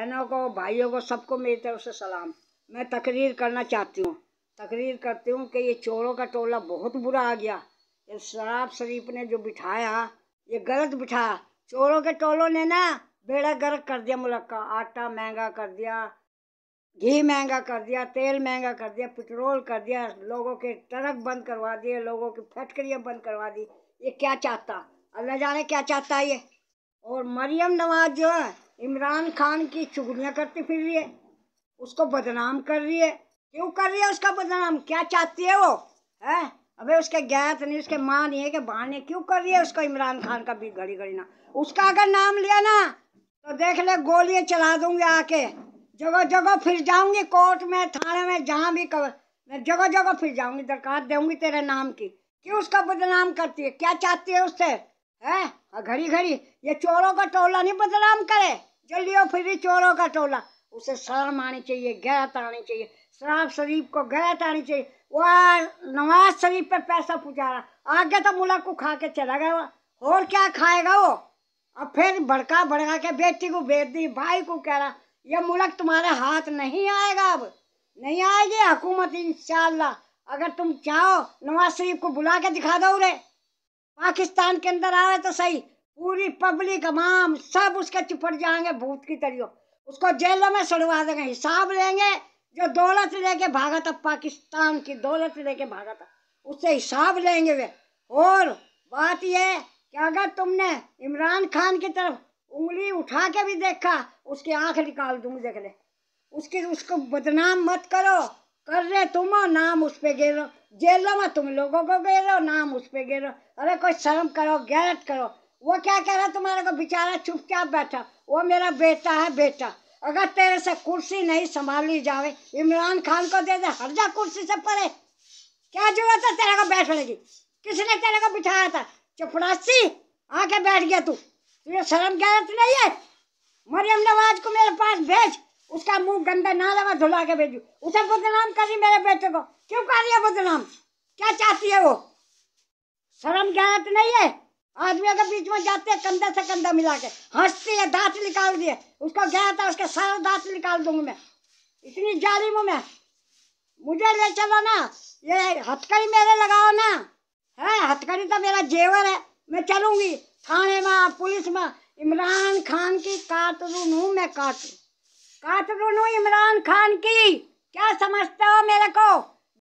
बहनों को भाइयों को सबको मेरी तरफ से सलाम मैं तकरीर करना चाहती हूँ तकरीर करती हूँ कि ये चोरों का टोला बहुत बुरा आ गया ये शराब शरीफ ने जो बिठाया ये गलत बिठाया चोरों के टोलों ने ना बेड़ा गर्क कर दिया मुल्क का आटा महंगा कर दिया घी महंगा कर दिया तेल महंगा कर दिया पेट्रोल कर दिया लोगों के ट्रक बंद करवा दिए लोगों की फैक्ट्रियाँ बंद करवा दी ये क्या चाहता अल्लाह जाने क्या चाहता है ये और मरियम नवाज जो है इमरान खान की चुगलियाँ करती फिर रही है उसको बदनाम कर रही है क्यों कर रही है उसका बदनाम क्या चाहती है वो है अबे उसके गैत नहीं उसके माँ नहीं है कि बहन क्यों कर रही है उसको इमरान खान का भी घड़ी घड़ी ना उसका अगर नाम लिया ना तो देख ले गोलियाँ चला दूंगी आके जगह जगह फिर जाऊंगी कोर्ट में थाने में जहाँ भी कवर मैं जगह जगह फिर जाऊंगी दरखास्त दूंगी तेरे नाम की क्यों उसका बदनाम करती है क्या चाहती है उससे है घड़ी घड़ी ये चोरों का टोला नहीं बदनाम करे जल्दी आओ फिर भी चोरों का टोला उसे शर्म आनी चाहिए गैरत आनी चाहिए शराब शरीफ को गैरत आनी चाहिए वह नवाज शरीफ पे पैसा पूछा रहा आगे तो मुला को खा के चला गया वो और क्या खाएगा वो अब फिर भड़का भड़का के बेटी को बेच दी भाई को कह रहा ये मुलक तुम्हारे हाथ नहीं आएगा अब नहीं आएगी हुकूमत इंशाल्लाह अगर तुम चाहो नवाज शरीफ को बुला के दिखा दो रे पाकिस्तान के अंदर आ रहे तो सही पूरी पब्लिक अमाम सब उसके चिपट जाएंगे भूत की तरह उसको जेलों में सड़वा देंगे हिसाब लेंगे जो दौलत लेके भागा था पाकिस्तान की दौलत लेके भागा था उससे हिसाब लेंगे वे और बात यह है कि अगर तुमने इमरान खान की तरफ उंगली उठा के भी देखा उसकी आंख निकाल दूंगी देख ले उसकी उसको बदनाम मत करो कर रहे तुम नाम उस पर गिरो जेलों में तुम लोगों को गिरो नाम उस पर गिरो अरे कोई शर्म करो गैरत करो वो क्या कह रहा तुम्हारे को बेचारा चुपचाप बैठा वो मेरा बेटा है बेटा अगर तेरे से कुर्सी नहीं संभाली जावे इमरान खान को दे दे हर जा कुर्सी से परे क्या जरूरत है तेरे को बैठने की किसने तेरे को बिठाया था चपड़ासी आके बैठ गया तू तुझे शर्म गैरत नहीं है मरियम नवाज को मेरे पास भेज उसका मुंह गंदा ना लगा धुला के भेजू उसे बदनाम करी मेरे बेटे को क्यों कर रही है बदनाम क्या चाहती है वो शर्म गैरत नहीं है आदमी अगर बीच में जाते हैं कंधे से कंधा मिला के हंसती है दांत निकाल दिए उसको गया था उसके सारे दांत निकाल दूंगी मैं इतनी जाली हूँ मैं मुझे ले चलो ना ये हथकड़ी मेरे लगाओ ना है हथकड़ी तो मेरा जेवर है मैं चलूंगी थाने में पुलिस में इमरान खान की काट कातरून हूँ मैं काट काट कातरून हूँ इमरान खान की क्या समझते हो मेरे को